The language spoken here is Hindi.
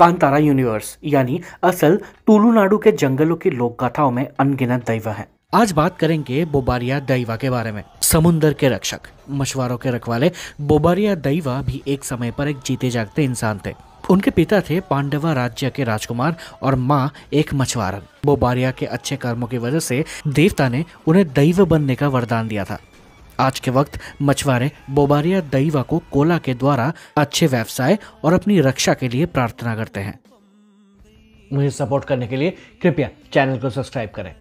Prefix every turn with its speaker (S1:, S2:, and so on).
S1: कांतारा यूनिवर्स यानी असल तुलुनाडु के जंगलों की लोक गाथाओं में अनगिनत दैव है आज बात करेंगे बोबारिया दैवा के बारे में समुन्दर के रक्षक मछुआरों के रखवाले बोबारिया दैवा भी एक समय पर एक जीते जागते इंसान थे उनके पिता थे पांडवा राज्य के राजकुमार और माँ एक मछुआरन बोबारिया के अच्छे कर्मों की वजह से देवता ने उन्हें दैव बनने का वरदान दिया था आज के वक्त मछुआरे बोबारिया दईवा को कोला के द्वारा अच्छे व्यवसाय और अपनी रक्षा के लिए प्रार्थना करते हैं मुझे सपोर्ट करने के लिए कृपया चैनल को सब्सक्राइब करें